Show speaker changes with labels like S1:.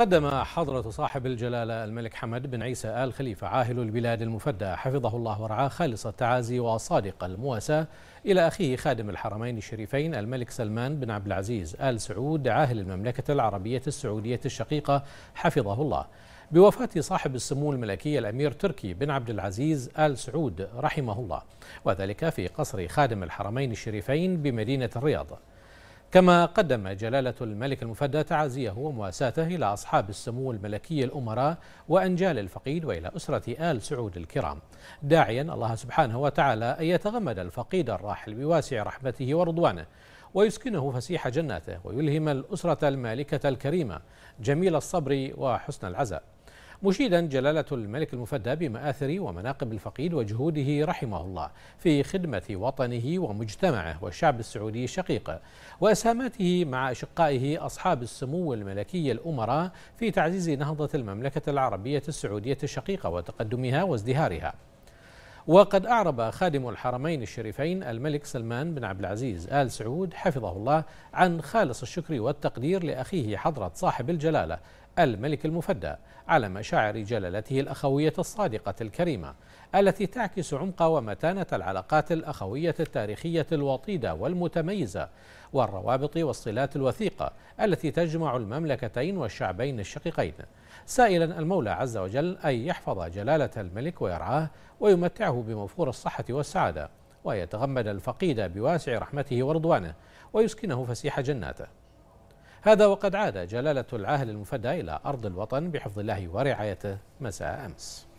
S1: قدم حضرة صاحب الجلالة الملك حمد بن عيسى آل خليفة عاهل البلاد المفدى حفظه الله ورعاه خالص التعازي وصادق المواساة إلى أخيه خادم الحرمين الشريفين الملك سلمان بن عبد العزيز آل سعود عاهل المملكة العربية السعودية الشقيقة حفظه الله بوفاة صاحب السمو الملكي الأمير تركي بن عبد العزيز آل سعود رحمه الله وذلك في قصر خادم الحرمين الشريفين بمدينة الرياض كما قدم جلالة الملك المفدى تعازيه ومواساته إلى أصحاب السمو الملكي الأمراء وأنجال الفقيد وإلى أسرة آل سعود الكرام داعيا الله سبحانه وتعالى أن يتغمد الفقيد الراحل بواسع رحمته ورضوانه ويسكنه فسيح جناته ويلهم الأسرة المالكة الكريمة جميل الصبر وحسن العزاء مشيدا جلالة الملك المفدى بمآثر ومناقب الفقيد وجهوده رحمه الله في خدمة وطنه ومجتمعه والشعب السعودي الشقيق وأسهاماته مع أشقائه أصحاب السمو الملكي الأمراء في تعزيز نهضة المملكة العربية السعودية الشقيقة وتقدمها وازدهارها وقد أعرب خادم الحرمين الشريفين الملك سلمان بن عبد العزيز آل سعود حفظه الله عن خالص الشكر والتقدير لأخيه حضرة صاحب الجلالة الملك المفدى على مشاعر جلالته الأخوية الصادقة الكريمة التي تعكس عمق ومتانة العلاقات الأخوية التاريخية الوطيدة والمتميزة والروابط والصلات الوثيقة التي تجمع المملكتين والشعبين الشقيقين سائلا المولى عز وجل أن يحفظ جلالة الملك ويرعاه ويمتعه بموفور الصحة والسعادة ويتغمد الفقيد بواسع رحمته ورضوانه ويسكنه فسيح جناته هذا وقد عاد جلالة العاهل المفدى إلى أرض الوطن بحفظ الله ورعايته مساء أمس